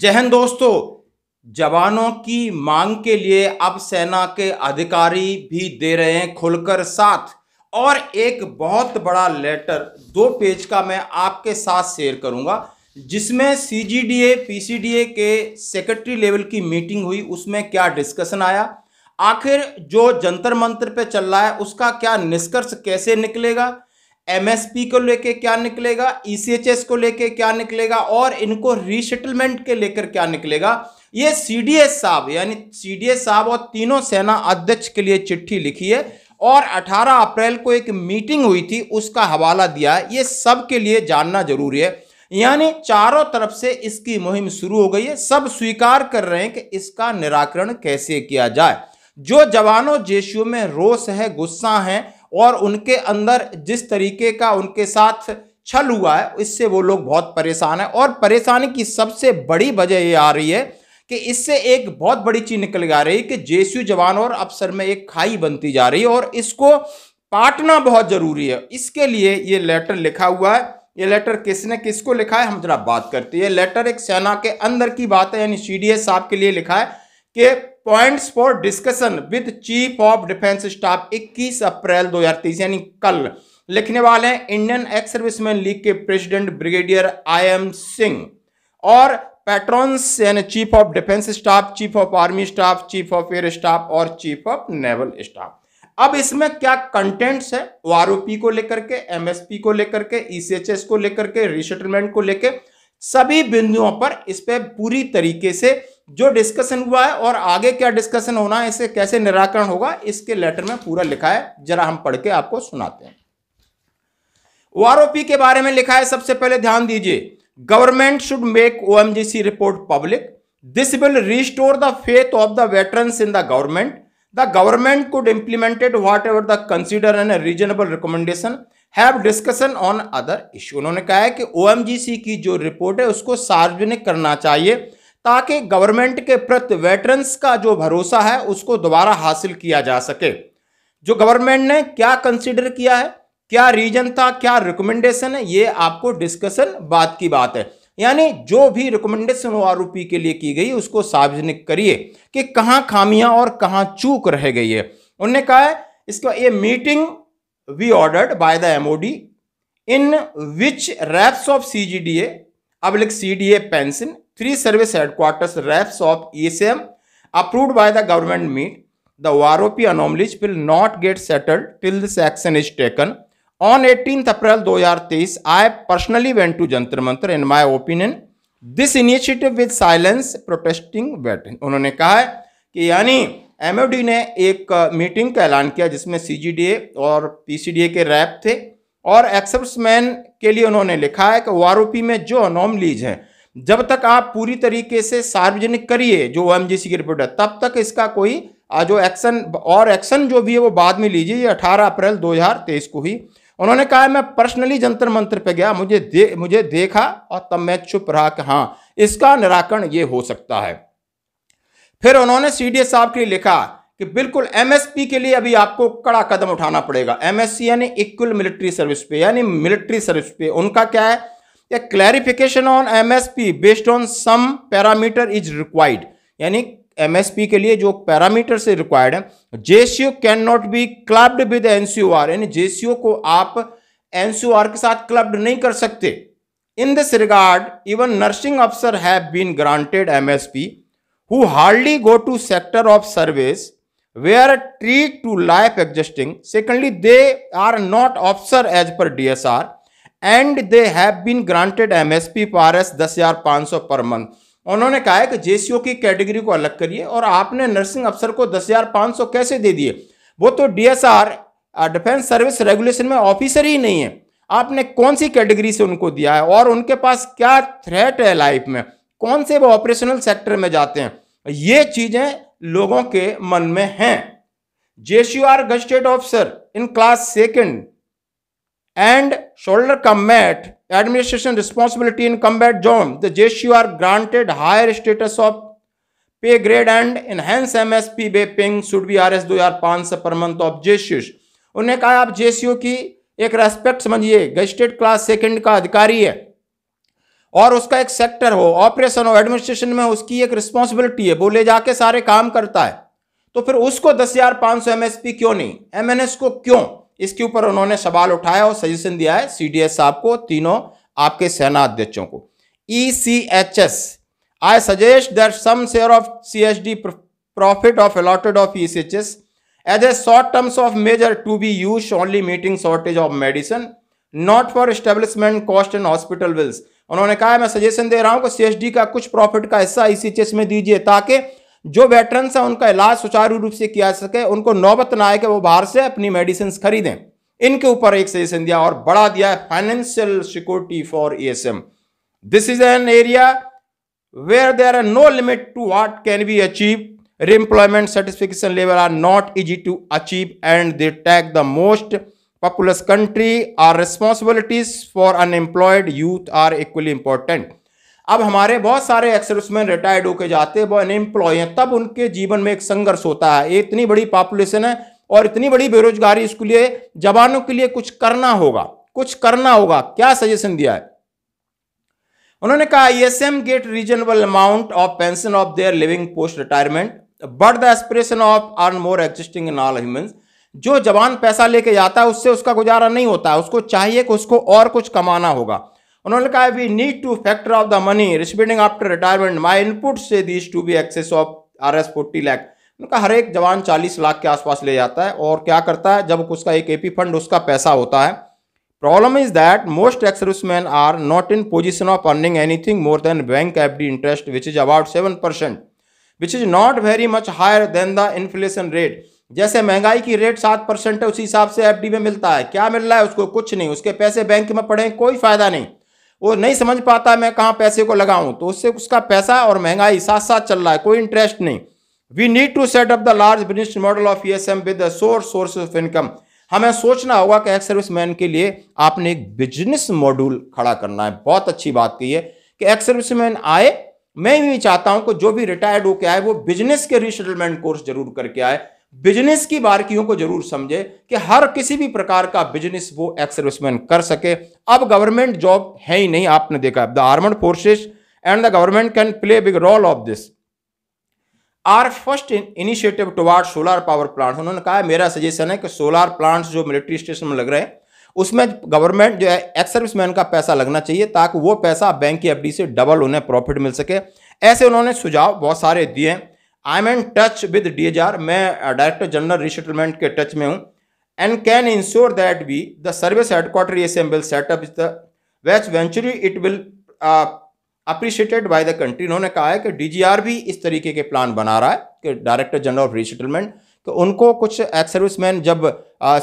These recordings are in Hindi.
जहन दोस्तों जवानों की मांग के लिए अब सेना के अधिकारी भी दे रहे हैं खुलकर साथ और एक बहुत बड़ा लेटर दो पेज का मैं आपके साथ शेयर करूंगा जिसमें C G D A P C D A के सेक्रेटरी लेवल की मीटिंग हुई उसमें क्या डिस्कशन आया आखिर जो जंतर मंत्र पे चल रहा है उसका क्या निष्कर्ष कैसे निकलेगा एमएसपी को लेके क्या निकलेगा ईसीएचएस e को लेके क्या निकलेगा और इनको रिसेटलमेंट के लेकर क्या निकलेगा ये सीडीएस साहब यानी सीडीएस साहब और तीनों सेना अध्यक्ष के लिए चिट्ठी लिखी है और 18 अप्रैल को एक मीटिंग हुई थी उसका हवाला दिया है ये सब के लिए जानना जरूरी है यानी चारों तरफ से इसकी मुहिम शुरू हो गई है सब स्वीकार कर रहे हैं कि इसका निराकरण कैसे किया जाए जो जवानों जेशियों में रोष है गुस्सा है और उनके अंदर जिस तरीके का उनके साथ छल हुआ है इससे वो लोग बहुत परेशान है और परेशानी की सबसे बड़ी वजह ये आ रही है कि इससे एक बहुत बड़ी चीज निकल आ रही है कि जेसीयू जवान और अफसर में एक खाई बनती जा रही है और इसको पाटना बहुत जरूरी है इसके लिए ये लेटर लिखा हुआ है ये लेटर किसने किसको लिखा है हम जरा बात करते हैं ये लेटर एक सेना के अंदर की बात है यानी सी साहब के लिए लिखा है कि points for discussion with chief of defence staff 21 April 2023 यानी कल लिखने वाले हैं इंडियन एक्स सर्विसमैन लीग के president brigadier I M Singh और पैट्रॉन्स यानी chief of defence staff chief of army staff chief of air staff और चीफ ऑफ नेवल स्टाफ अब इसमें क्या कंटेंट्स है ओ को लेकर के एमएसपी को लेकर के ईसीएचएस e को लेकर के रिसेटलमेंट को लेकर सभी बिंदुओं पर इस पर पूरी तरीके से जो डिस्कशन हुआ है और आगे क्या डिस्कशन होना है इसे कैसे निराकरण होगा इसके लेटर में पूरा लिखा है जरा हम पढ़ के आपको सुनाते हैं ओआरओपी के बारे में लिखा है सबसे पहले ध्यान दीजिए government should make OMGC report public this will restore the faith of the veteran in the government the government could implemented whatever the consider an reasonable recommendation have discussion on other issue उन्होंने कहा है कि ओ की जो रिपोर्ट है उसको सार्वजनिक करना चाहिए ताकि गवर्नमेंट के प्रति वेटरन्स का जो भरोसा है उसको दोबारा हासिल किया जा सके जो गवर्नमेंट ने क्या कंसिडर किया है क्या रीजन था क्या रिकमेंडेशन है ये आपको डिस्कशन बाद की बात है यानी जो भी रिकमेंडेशन ओ आर के लिए की गई उसको सार्वजनिक करिए कि कहाँ खामियां और कहाँ चूक रह गई है उन्होंने कहा है इसका ये meeting we ordered by the MOD in which reps of CGDA अब लिख CDA pension three service headquarters reps of ESM approved by the government meet the OROP anomalies will not get settled till this action is taken on eighteen April दो हजार तेईस I personally went to Jantar Mantar in my opinion this initiative with silence protesting wait उन्होंने कहा है कि यानी एम ने एक मीटिंग का ऐलान किया जिसमें सी और पी के रैप थे और एक्सेप्समैन के लिए उन्होंने लिखा है कि वारोपी में जो अनोमलीज हैं जब तक आप पूरी तरीके से सार्वजनिक करिए जो ओ की रिपोर्ट है तब तक इसका कोई जो एक्शन और एक्शन जो भी है वो बाद में लीजिए ये अठारह अप्रैल 2023 को ही उन्होंने कहा मैं पर्सनली जंतर मंत्र पे गया मुझे दे मुझे देखा और तब मैं चुप रहा कि हाँ इसका निराकरण ये हो सकता है फिर उन्होंने सीडीए साहब के लिए लिखा कि बिल्कुल एमएसपी के लिए अभी आपको कड़ा कदम उठाना पड़ेगा एमएससी यानी इक्वल मिलिट्री सर्विस पे यानी मिलिट्री सर्विस पे उनका क्या है या clarification on MSP based on some parameter is required यानी एमएसपी के लिए जो पैरामीटर से रिक्वायर्ड है JCO can not be clubbed with NCOR यानी जेसीओ को आप एनसीओआर के साथ क्लब्ड नहीं कर सकते in this regard even nursing अफसर have been granted MSP who hardly go to sector of service where treat to life existing. Secondly, they are not officer as per DSR and they have been granted MSP for S दस हजार पाँच सौ पर मंथ उन्होंने कहा है कि जेसीओ की कैटेगरी को अलग करिए और आपने नर्सिंग अफसर को दस हजार पाँच सौ कैसे दे दिए वो तो डीएसआर डिफेंस सर्विस रेगुलेशन में ऑफिसर ही नहीं है आपने कौन सी कैटेगरी से उनको दिया है और उनके पास क्या थ्रेट है लाइफ में कौन से वो ऑपरेशनल सेक्टर में जाते हैं ये चीजें लोगों के मन में हैं JCR gazetted officer in class second and shoulder combat administration responsibility in combat zone the JCR granted higher status of pay grade and enhance M S P be ping should be R S दो हजार पांच सौ पर मंथ ऑफ जेसीस उन्होंने कहा आप जेसीओ की एक रेस्पेक्ट समझिए गस्टेड क्लास सेकेंड का अधिकारी है और उसका एक सेक्टर हो ऑपरेशन हो एडमिनिस्ट्रेशन में उसकी एक रिस्पॉन्सिबिलिटी है वो ले जाके सारे काम करता है तो फिर उसको दस हजार पांच सौ एमएसपी क्यों नहीं एमएनएस को क्यों इसके ऊपर उन्होंने सवाल उठाया और सजेशन दिया है सीडीएस साहब को तीनों आपके सेना अध्यक्षों को ECHS I suggest that some share of the profit of allotted of S as a short terms of major to be use only meeting shortage of medicine not for establishment cost and hospital bills उन्होंने कहा मैं सजेशन दे रहा हूं कि सीएसडी का कुछ प्रॉफिट का हिस्सा ईसीएचएस में दीजिए ताकि जो वेटरन्स हैं उनका इलाज सुचारू रूप से किया सके उनको नौबत ना आए कि वो बाहर से अपनी मेडिसिन खरीदें इनके ऊपर एक सजेशन दिया और बड़ा दिया है financial security for M this is an area where there are no limit to what can be achieve re-employment level are not easy to achieve and they tack the most populous country, our responsibilities for unemployed youth are equally important. अब हमारे बहुत सारे एक्सर्विसमैन रिटायर्ड होकर जाते हैं वो अनएम्प्लॉय हैं तब उनके जीवन में एक संघर्ष होता है इतनी बड़ी पॉपुलेशन है और इतनी बड़ी बेरोजगारी इसके लिए जवानों के लिए कुछ करना होगा कुछ करना होगा क्या सजेशन दिया है उन्होंने कहा ESM get reasonable amount of pension of their living post retirement but the aspiration of our more existing in all humans जो जवान पैसा लेके जाता है उससे उसका गुजारा नहीं होता है उसको चाहिए कि उसको और कुछ कमाना होगा उन्होंने कहा we need to factor of the money respending after retirement my input says these to be excess of R S forty lakh उनका हर एक जवान चालीस लाख के आसपास ले जाता है और क्या करता है जब उसका एक एपी फंड उसका पैसा होता है problem is that most ex serviceman are not in position of earning anything more than bank F D interest which is about seven percent which is not very much higher than the inflation rate जैसे महंगाई की रेट सात परसेंट है उसी हिसाब से एफडी में मिलता है क्या मिल रहा है उसको कुछ नहीं उसके पैसे बैंक में पड़े कोई फायदा नहीं वो नहीं समझ पाता मैं कहाँ पैसे को लगाऊं तो उससे उसका पैसा और महंगाई साथ साथ चल रहा है कोई इंटरेस्ट नहीं we need to set up the large business model of E S M with source source of income हमें सोचना होगा कि एक्स सर्विस मैन के लिए आपने एक बिजनेस मॉड्यूल खड़ा करना है बहुत अच्छी बात की है कि एक्स सर्विस मैन आए मैं भी चाहता हूं कि जो भी रिटायर्ड होके आए वो बिजनेस के रिसेटलमेंट कोर्स जरूर करके आए बिजनेस की बारीकियों को जरूर समझे कि हर किसी भी प्रकार का बिजनेस वो एक्स सर्विसमैन कर सके अब गवर्नमेंट जॉब है ही नहीं आपने देखा the armed forces and the government can play big role of this are first initiative toward solar power plant उन्होंने कहा मेरा सजेशन है कि सोलर प्लांट्स जो मिलिट्री स्टेशन में लग रहे हैं उसमें गवर्नमेंट जो है एक्स सर्विसमैन का पैसा लगना चाहिए ताकि वो पैसा बैंक की एफ से डबल उन्हें प्रॉफिट मिल सके ऐसे उन्होंने सुझाव बहुत सारे दिए हैं I am in touch with the मैं डायरेक्टर जनरल रिसेटलमेंट के टच में हूँ and can ensure that we the service headquarter S M setup is the which venture it will appreciated by the country इन्होंने कहा है कि डी भी इस तरीके के प्लान बना रहा है कि डायरेक्टर जनरल ऑफ रिसेटलमेंट तो उनको कुछ एक्स सर्विस मैन जब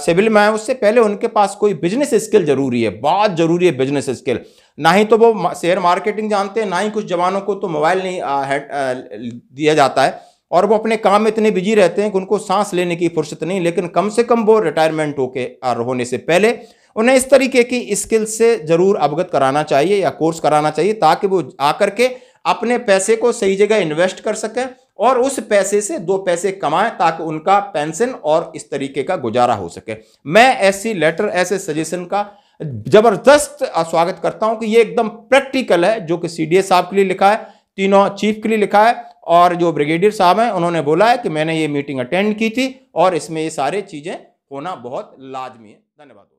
सिविल में आए उससे पहले उनके पास कोई बिजनेस स्किल जरूरी है बहुत जरूरी है बिजनेस स्किल ना ही तो वो शेयर मार्केटिंग जानते हैं ना ही कुछ जवानों को तो मोबाइल नहीं आ, आ, दिया जाता है और वो अपने काम में इतने बिजी रहते हैं कि उनको सांस लेने की फुर्सत नहीं लेकिन कम से कम वो रिटायरमेंट होके होने से पहले उन्हें इस तरीके की स्किल से ज़रूर अवगत कराना चाहिए या कोर्स कराना चाहिए ताकि वो आकर के अपने पैसे को सही जगह इन्वेस्ट कर सकें और उस पैसे से दो पैसे कमाएं ताकि उनका पेंशन और इस तरीके का गुजारा हो सके मैं ऐसी लेटर ऐसे सजेशन का जबरदस्त स्वागत करता हूं कि ये एकदम प्रैक्टिकल है जो कि सी साहब के लिए लिखा है तीनों चीफ के लिए लिखा है और जो ब्रिगेडियर साहब हैं उन्होंने बोला है कि मैंने ये मीटिंग अटेंड की थी और इसमें ये सारी चीज़ें होना बहुत लाजमी है धन्यवाद